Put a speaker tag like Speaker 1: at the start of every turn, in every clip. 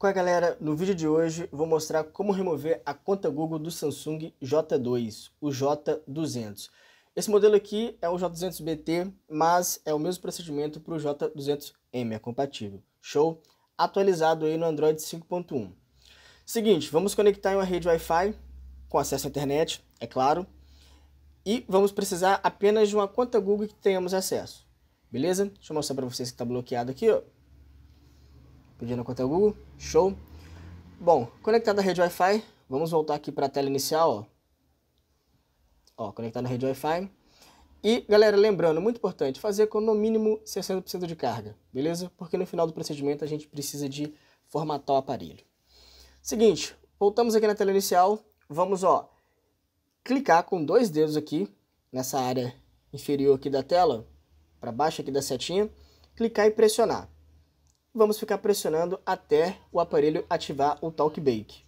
Speaker 1: Com a galera? No vídeo de hoje vou mostrar como remover a conta Google do Samsung J2, o J200. Esse modelo aqui é o J200BT, mas é o mesmo procedimento para o J200M, é compatível. Show? Atualizado aí no Android 5.1. Seguinte, vamos conectar em uma rede Wi-Fi com acesso à internet, é claro, e vamos precisar apenas de uma conta Google que tenhamos acesso. Beleza? Deixa eu mostrar para vocês que está bloqueado aqui, ó pedindo a conta Google, show. Bom, conectado à rede Wi-Fi, vamos voltar aqui para a tela inicial, ó. Ó, conectado à rede Wi-Fi. E, galera, lembrando, muito importante, fazer com no mínimo 60% de carga, beleza? Porque no final do procedimento a gente precisa de formatar o aparelho. Seguinte, voltamos aqui na tela inicial, vamos, ó, clicar com dois dedos aqui, nessa área inferior aqui da tela, para baixo aqui da setinha, clicar e pressionar vamos ficar pressionando até o aparelho ativar o Talk Bake.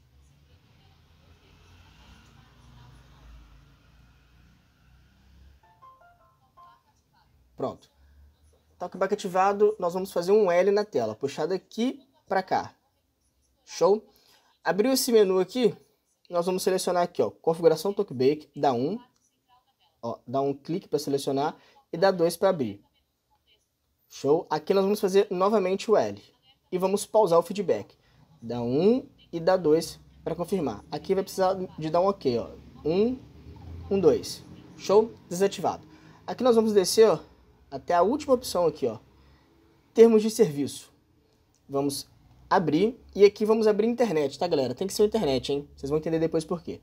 Speaker 1: Pronto. Talk Bake ativado, nós vamos fazer um L na tela, puxar daqui para cá. Show? Abriu esse menu aqui, nós vamos selecionar aqui, ó, configuração Talk Bake, dá um, ó, dá um clique para selecionar e dá dois para abrir. Show? Aqui nós vamos fazer novamente o L. E vamos pausar o feedback. Dá 1 e dá 2 para confirmar. Aqui vai precisar de dar um OK, ó. 1, 1, 2. Show? Desativado. Aqui nós vamos descer, ó, até a última opção aqui, ó. Termos de serviço. Vamos abrir e aqui vamos abrir internet, tá, galera? Tem que ser internet, hein? Vocês vão entender depois por quê.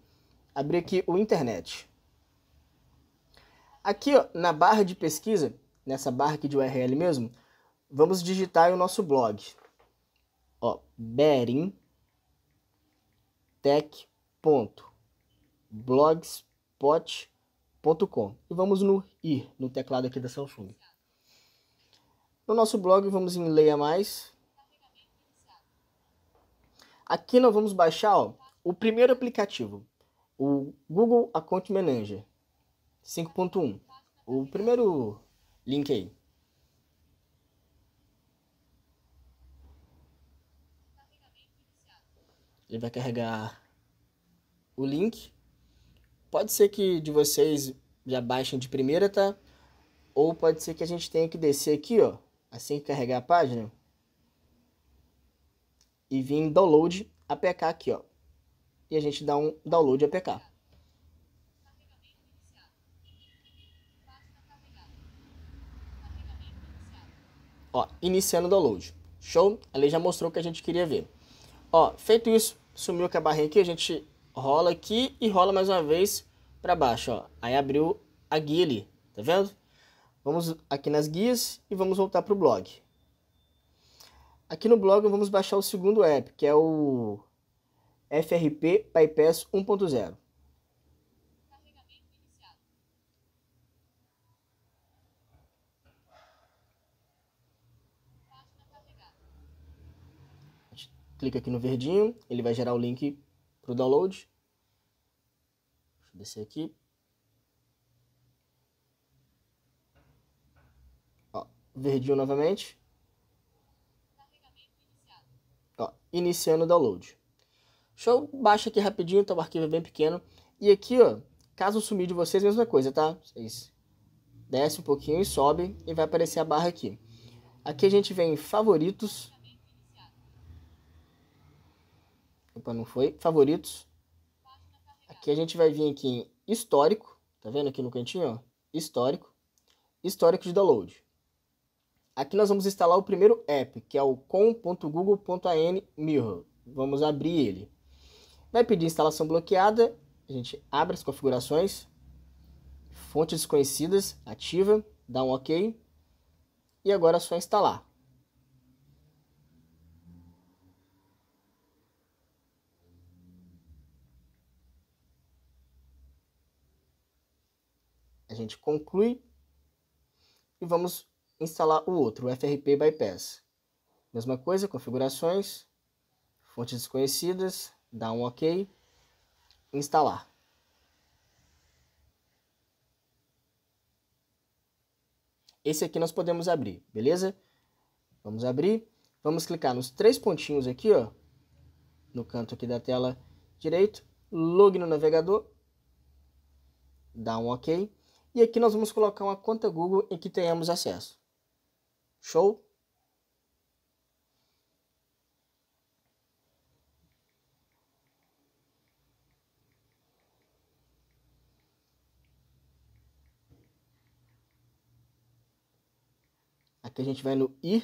Speaker 1: Abrir aqui o internet. Aqui, ó, na barra de pesquisa, nessa barra aqui de URL mesmo, vamos digitar o nosso blog. Ó, berintech.blogspot.com. e vamos no ir no teclado aqui da Samsung. No nosso blog vamos em leia mais. Aqui nós vamos baixar ó, o primeiro aplicativo, o Google Account Manager 5.1. O primeiro link aí Ele vai carregar o link. Pode ser que de vocês já baixem de primeira, tá? Ou pode ser que a gente tenha que descer aqui, ó. Assim que carregar a página. E vir em download APK aqui, ó. E a gente dá um download APK. Ó, iniciando o download. Show? Ele já mostrou o que a gente queria ver. Ó, feito isso, sumiu com a barrinha aqui, a gente rola aqui e rola mais uma vez para baixo, ó. Aí abriu a guia ali, tá vendo? Vamos aqui nas guias e vamos voltar para o blog. Aqui no blog vamos baixar o segundo app, que é o FRP PyPass 1.0. clica aqui no verdinho, ele vai gerar o link para o download. Deixa eu descer aqui. Ó, verdinho novamente. Ó, iniciando o download. Show, baixa aqui rapidinho, tá o arquivo é bem pequeno. E aqui, ó, caso sumir de vocês, mesma coisa, tá? Vocês é desce um pouquinho e sobe e vai aparecer a barra aqui. Aqui a gente vem em favoritos Opa, não foi. Favoritos. Aqui a gente vai vir aqui em histórico. Tá vendo aqui no cantinho? Ó? Histórico. Histórico de download. Aqui nós vamos instalar o primeiro app, que é o com.google.an Mirror. Vamos abrir ele. Vai pedir instalação bloqueada. A gente abre as configurações. Fontes desconhecidas, ativa, dá um OK. E agora é só instalar. gente conclui e vamos instalar o outro, o FRP Bypass. Mesma coisa, configurações, fontes desconhecidas, dá um OK, instalar. Esse aqui nós podemos abrir, beleza? Vamos abrir, vamos clicar nos três pontinhos aqui, ó, no canto aqui da tela direito, log no navegador, dá um OK. E aqui nós vamos colocar uma conta Google em que tenhamos acesso. Show? Aqui a gente vai no ir,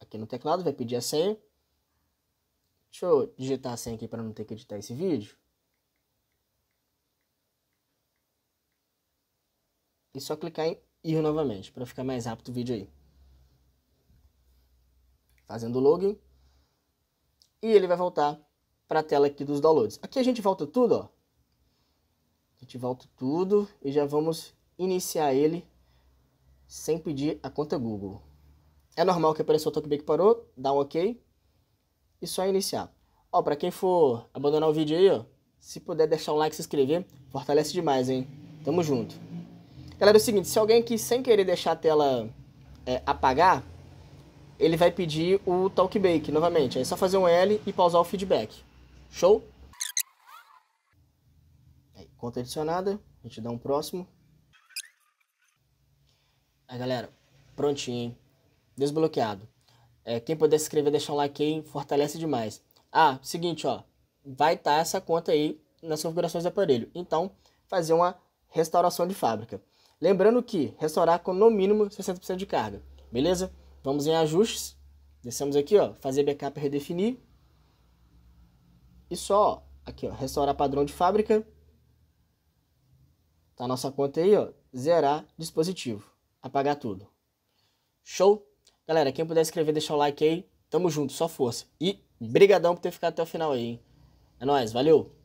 Speaker 1: aqui no teclado, vai pedir a senha. Deixa eu digitar a senha aqui para não ter que editar esse vídeo. e só clicar em ir novamente para ficar mais rápido o vídeo aí. Fazendo o login e ele vai voltar para a tela aqui dos downloads. Aqui a gente volta tudo, ó. A gente volta tudo e já vamos iniciar ele sem pedir a conta Google. É normal que apareça o Talkback parou, dá um OK e só iniciar. Ó, para quem for abandonar o vídeo aí, ó, se puder deixar um like e se inscrever, fortalece demais, hein? Tamo junto. Galera, é o seguinte, se alguém aqui sem querer deixar a tela é, apagar, ele vai pedir o talkback novamente. É só fazer um L e pausar o feedback. Show? Aí, é, conta adicionada, a gente dá um próximo. Aí é, galera, prontinho, hein? Desbloqueado. É, quem puder se inscrever, deixar um like aí, fortalece demais. Ah, seguinte, ó. Vai estar tá essa conta aí nas configurações do aparelho. Então, fazer uma restauração de fábrica. Lembrando que restaurar com no mínimo 60% de carga, beleza? Vamos em ajustes, descemos aqui, ó, fazer backup redefinir. E só, ó, aqui, ó, restaurar padrão de fábrica. Tá a nossa conta aí, ó, zerar dispositivo, apagar tudo. Show? Galera, quem puder escrever, deixar o like aí. Tamo junto, só força. E brigadão por ter ficado até o final aí, hein? É nóis, valeu!